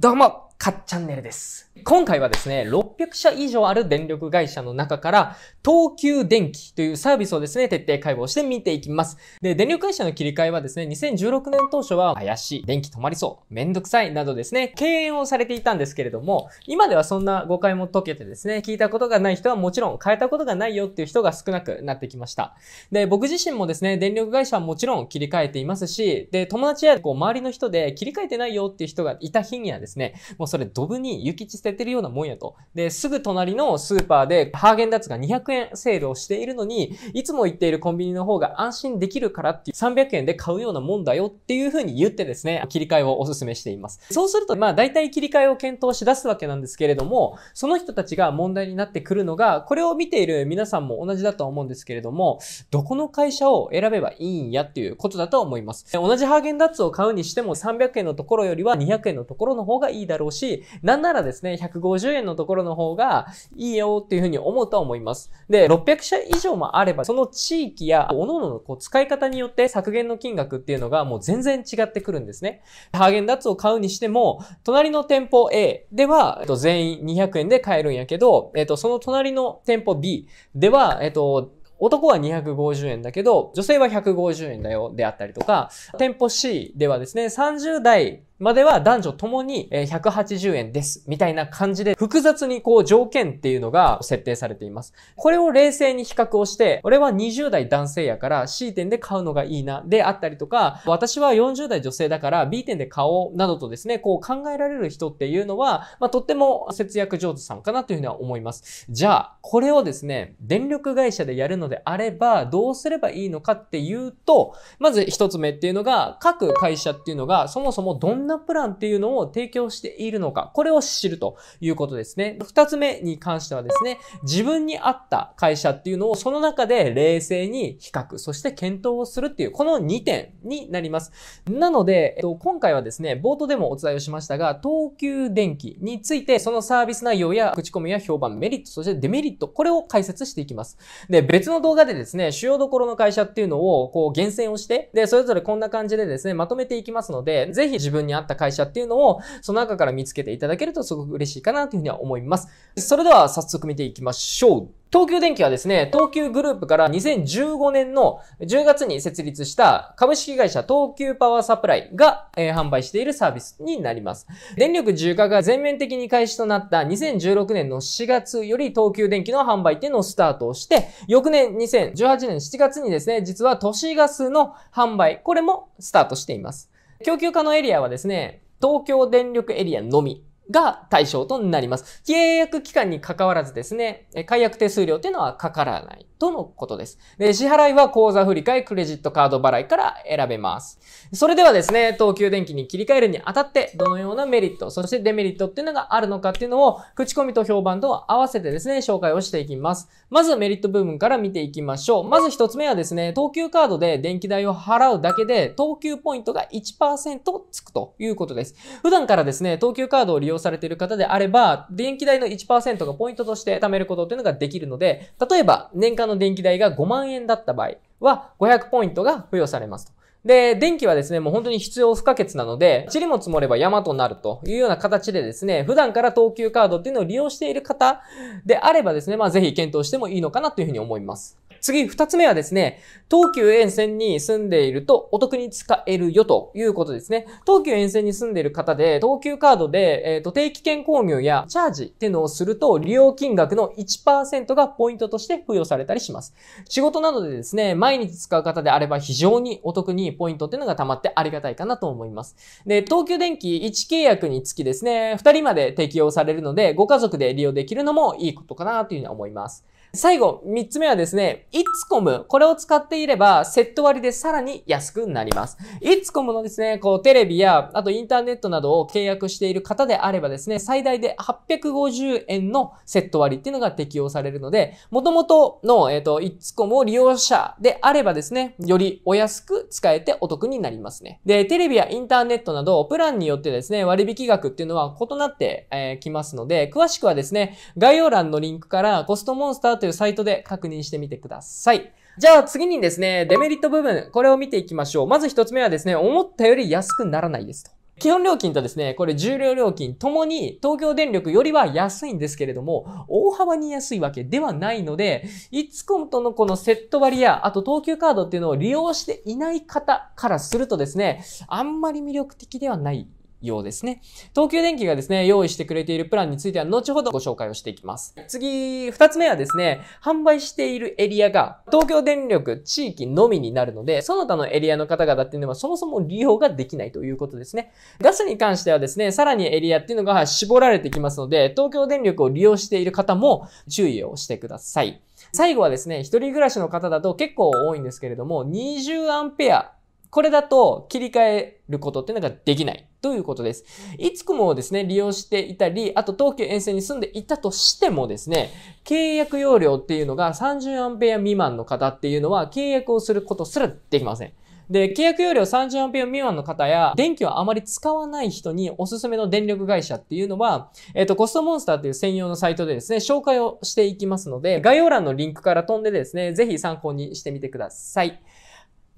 どうもかっチャンネルです。今回はですね、600社以上ある電力会社の中から、東急電機というサービスをですね、徹底解剖して見ていきます。で、電力会社の切り替えはですね、2016年当初は、怪しい、電気止まりそう、めんどくさいなどですね、敬遠をされていたんですけれども、今ではそんな誤解も解けてですね、聞いたことがない人はもちろん、変えたことがないよっていう人が少なくなってきました。で、僕自身もですね、電力会社はもちろん切り替えていますし、で、友達やこう周りの人で切り替えてないよっていう人がいた日にはですね、もそれドブに雪地捨ててるようなもんやと。で、すぐ隣のスーパーでハーゲンダッツが200円セールをしているのに、いつも行っているコンビニの方が安心できるからっていう300円で買うようなもんだよっていう風に言ってですね、切り替えをお勧めしています。そうすると、まあ大体切り替えを検討し出すわけなんですけれども、その人たちが問題になってくるのが、これを見ている皆さんも同じだと思うんですけれども、どこの会社を選べばいいんやっていうことだと思います。同じハーゲンダッツを買うにしても300円のところよりは200円のところの方がいいだろうし、し、なんならですね、150円のところの方がいいよっていうふうに思うとは思います。で、600社以上もあれば、その地域や、各々のこう使い方によって削減の金額っていうのがもう全然違ってくるんですね。ハーゲンダッツを買うにしても、隣の店舗 A では、えっと、全員200円で買えるんやけど、えっと、その隣の店舗 B では、えっと、男は250円だけど、女性は150円だよ、であったりとか、店舗 C ではですね、30代までは男女ともに180円です。みたいな感じで複雑にこう条件っていうのが設定されています。これを冷静に比較をして、俺は20代男性やから C 点で買うのがいいなであったりとか、私は40代女性だから B 点で買おうなどとですね、こう考えられる人っていうのは、まあ、とっても節約上手さんかなというふうには思います。じゃあ、これをですね、電力会社でやるのであれば、どうすればいいのかっていうと、まず一つ目っていうのが、各会社っていうのが、そもそもどんななプランっていうのを提供しているのか、これを知るということですね。二つ目に関してはですね、自分に合った会社っていうのをその中で冷静に比較、そして検討をするっていう、この2点になります。なので、えっと、今回はですね、冒頭でもお伝えをしましたが、東急電機について、そのサービス内容や口コミや評判、メリット、そしてデメリット、これを解説していきます。で、別の動画でですね、主要どころの会社っていうのを、こう、厳選をして、で、それぞれこんな感じでですね、まとめていきますので、ぜひ自分に合あった会社っていうのを、その中から見つけていただけるとすごく嬉しいかなというふうには思います。それでは早速見ていきましょう。東急電機はですね、東急グループから2015年の10月に設立した株式会社東急パワーサプライが、えー、販売しているサービスになります。電力自由化が全面的に開始となった2016年の4月より東急電機の販売っていうのをスタートをして、翌年2018年7月にですね、実は都市ガスの販売、これもスタートしています。供給可能エリアはですね、東京電力エリアのみが対象となります。契約期間に関わらずですね、解約手数料っていうのはかからない。とのことです。で、支払いは口座振替、クレジットカード払いから選べます。それではですね、東急電機に切り替えるにあたって、どのようなメリット、そしてデメリットっていうのがあるのかっていうのを、口コミと評判と合わせてですね、紹介をしていきます。まずメリット部分から見ていきましょう。まず一つ目はですね、東急カードで電気代を払うだけで、東急ポイントが1%つくということです。普段からですね、東急カードを利用されている方であれば、電気代の1%がポイントとして貯めることっていうのができるので、例えば年間の電気代が5万円だった場合は、500ポイントが付与されますと。で、電気はですね、もう本当に必要不可欠なので、塵も積もれば山となるというような形でですね、普段から東急カードっていうのを利用している方であればですね、まあぜひ検討してもいいのかなというふうに思います。次、二つ目はですね、東急沿線に住んでいるとお得に使えるよということですね。東急沿線に住んでいる方で、東急カードで、えっ、ー、と、定期券購入やチャージっていうのをすると、利用金額の1%がポイントとして付与されたりします。仕事などでですね、毎日使う方であれば非常にお得にポイントっていうのが溜まってありがたいかなと思います。で、東急電気1契約につきですね、2人まで適用されるので、ご家族で利用できるのもいいことかなというふうに思います。最後、三つ目はですね、イッツコム。これを使っていれば、セット割でさらに安くなります。イッツコムのですね、こう、テレビや、あとインターネットなどを契約している方であればですね、最大で850円のセット割っていうのが適用されるので、元々の、えっ、ー、と、イッツコムを利用者であればですね、よりお安く使えてお得になりますね。で、テレビやインターネットなど、プランによってですね、割引額っていうのは異なってき、えー、ますので、詳しくはですね、概要欄のリンクからコストモンスターというサイトで確認してみてください。じゃあ次にですね、デメリット部分、これを見ていきましょう。まず一つ目はですね、思ったより安くならないですと。基本料金とですね、これ重量料金ともに東京電力よりは安いんですけれども、大幅に安いわけではないので、いつコントのこのセット割や、あと東急カードっていうのを利用していない方からするとですね、あんまり魅力的ではないようですね。東急電機がですね、用意してくれているプランについては後ほどご紹介をしていきます。次、二つ目はですね、販売しているエリアが東京電力地域のみになるので、その他のエリアの方々っていうのはそもそも利用ができないということですね。ガスに関してはですね、さらにエリアっていうのが絞られてきますので、東京電力を利用している方も注意をしてください。最後はですね、一人暮らしの方だと結構多いんですけれども、20アンペアこれだと切り替えることっていうのができないということです。いつくもですね、利用していたり、あと東急沿線に住んでいたとしてもですね、契約容量っていうのが3 0アンペア未満の方っていうのは契約をすることすらできません。で、契約容量3 0アンペア未満の方や、電気をあまり使わない人におすすめの電力会社っていうのは、えっ、ー、と、コストモンスターっていう専用のサイトでですね、紹介をしていきますので、概要欄のリンクから飛んでですね、ぜひ参考にしてみてください。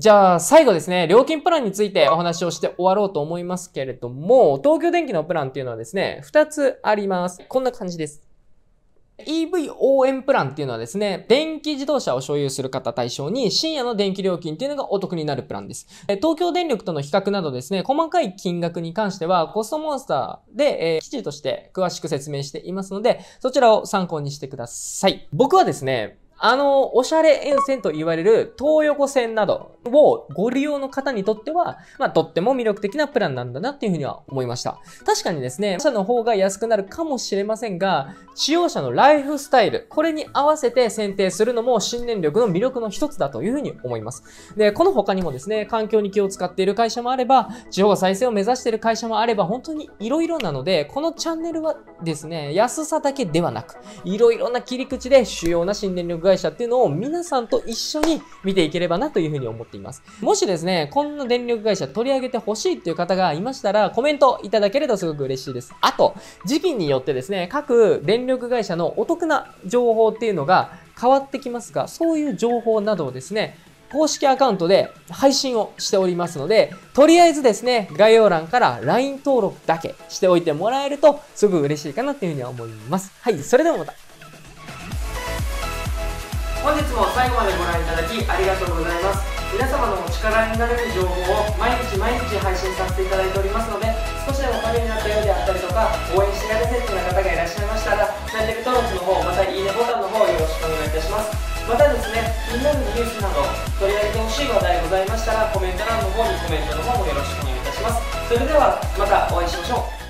じゃあ、最後ですね、料金プランについてお話をして終わろうと思いますけれども、東京電機のプランっていうのはですね、2つあります。こんな感じです。EV 応援プランっていうのはですね、電気自動車を所有する方対象に深夜の電気料金っていうのがお得になるプランです。東京電力との比較などですね、細かい金額に関してはコストモンスターで、えー、記事として詳しく説明していますので、そちらを参考にしてください。僕はですね、あの、おしゃれ沿線と言われる東横線などをご利用の方にとっては、まあ、とっても魅力的なプランなんだなっていうふうには思いました。確かにですね、他社の方が安くなるかもしれませんが、使用者のライフスタイル、これに合わせて選定するのも新電力の魅力の一つだというふうに思います。で、この他にもですね、環境に気を使っている会社もあれば、地方再生を目指している会社もあれば、本当に色々なので、このチャンネルはですね、安さだけではなく、色々な切り口で主要な新電力が会社っていうのを皆さんと一緒に見ていければなというふうに思っています。もしですね、こんな電力会社取り上げてほしいっていう方がいましたら、コメントいただけるとすごく嬉しいです。あと、時期によってですね、各電力会社のお得な情報っていうのが変わってきますが、そういう情報などをですね、公式アカウントで配信をしておりますので、とりあえずですね、概要欄から LINE 登録だけしておいてもらえると、すごく嬉しいかなっていうふうには思います。はい、それではまた。本日も最後までご覧いただきありがとうございます皆様のお力になれる情報を毎日毎日配信させていただいておりますので少しでもためになったようであったりとか応援してやるせってな方がいらっしゃいましたらチャンネル登録の方またいいねボタンの方よろしくお願いいたしますまたですねみんなのニュースなど取り上げてほしい話題ございましたらコメント欄の方にコメントの方もよろしくお願いいたしますそれではまたお会いしましょう